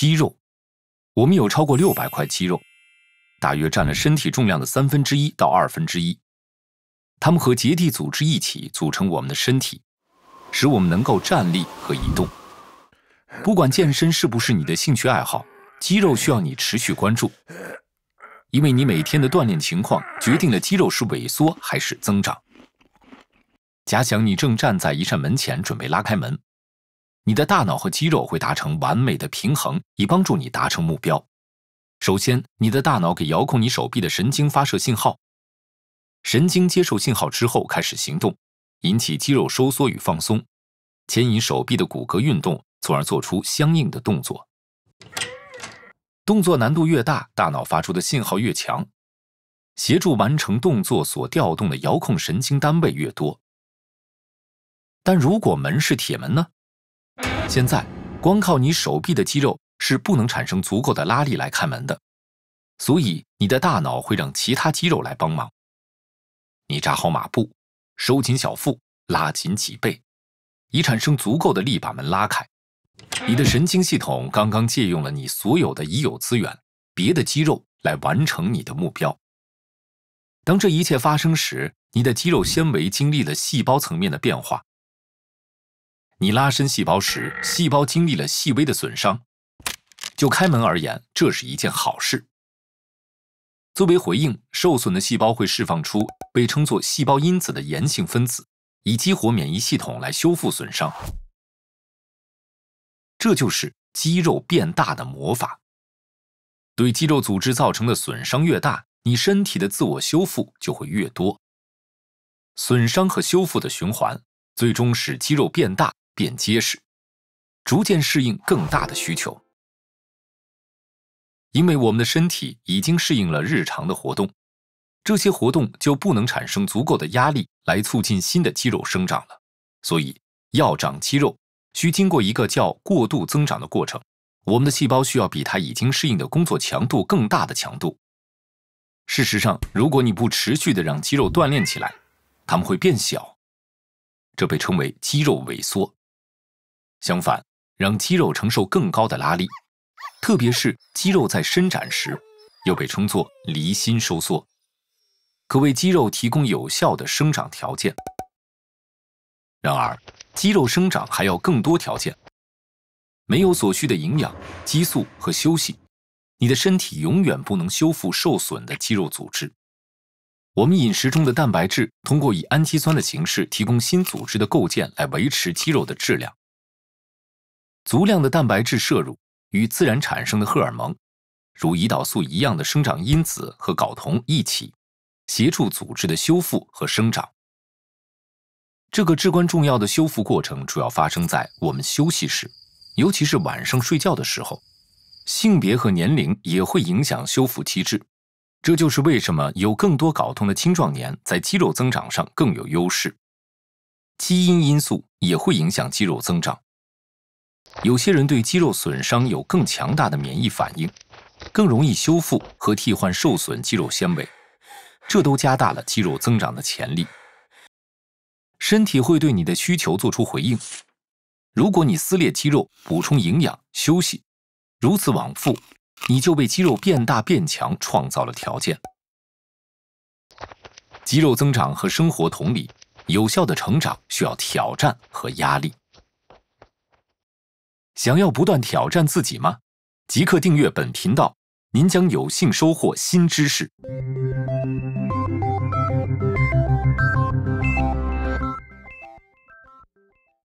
肌肉，我们有超过六百块肌肉，大约占了身体重量的三分之一到二分之一。它们和结缔组织一起组成我们的身体，使我们能够站立和移动。不管健身是不是你的兴趣爱好，肌肉需要你持续关注，因为你每天的锻炼情况决定了肌肉是萎缩还是增长。假想你正站在一扇门前，准备拉开门。你的大脑和肌肉会达成完美的平衡，以帮助你达成目标。首先，你的大脑给遥控你手臂的神经发射信号，神经接受信号之后开始行动，引起肌肉收缩与放松，牵引手臂的骨骼运动，从而做出相应的动作。动作难度越大，大脑发出的信号越强，协助完成动作所调动的遥控神经单位越多。但如果门是铁门呢？现在，光靠你手臂的肌肉是不能产生足够的拉力来开门的，所以你的大脑会让其他肌肉来帮忙。你扎好马步，收紧小腹，拉紧脊背，以产生足够的力把门拉开。你的神经系统刚刚借用了你所有的已有资源，别的肌肉来完成你的目标。当这一切发生时，你的肌肉纤维经历了细胞层面的变化。你拉伸细胞时，细胞经历了细微的损伤。就开门而言，这是一件好事。作为回应，受损的细胞会释放出被称作细胞因子的炎性分子，以激活免疫系统来修复损伤。这就是肌肉变大的魔法。对肌肉组织造成的损伤越大，你身体的自我修复就会越多。损伤和修复的循环，最终使肌肉变大。变结实，逐渐适应更大的需求。因为我们的身体已经适应了日常的活动，这些活动就不能产生足够的压力来促进新的肌肉生长了。所以，要长肌肉，需经过一个叫过度增长的过程。我们的细胞需要比它已经适应的工作强度更大的强度。事实上，如果你不持续的让肌肉锻炼起来，它们会变小，这被称为肌肉萎缩。相反，让肌肉承受更高的拉力，特别是肌肉在伸展时，又被称作离心收缩，可为肌肉提供有效的生长条件。然而，肌肉生长还要更多条件，没有所需的营养、激素和休息，你的身体永远不能修复受损的肌肉组织。我们饮食中的蛋白质，通过以氨基酸的形式提供新组织的构建，来维持肌肉的质量。足量的蛋白质摄入与自然产生的荷尔蒙，如胰岛素一样的生长因子和睾酮一起，协助组织的修复和生长。这个至关重要的修复过程主要发生在我们休息时，尤其是晚上睡觉的时候。性别和年龄也会影响修复机制，这就是为什么有更多睾酮的青壮年在肌肉增长上更有优势。基因因素也会影响肌肉增长。有些人对肌肉损伤有更强大的免疫反应，更容易修复和替换受损肌肉纤维，这都加大了肌肉增长的潜力。身体会对你的需求做出回应。如果你撕裂肌肉，补充营养，休息，如此往复，你就为肌肉变大变强创造了条件。肌肉增长和生活同理，有效的成长需要挑战和压力。想要不断挑战自己吗？即刻订阅本频道，您将有幸收获新知识。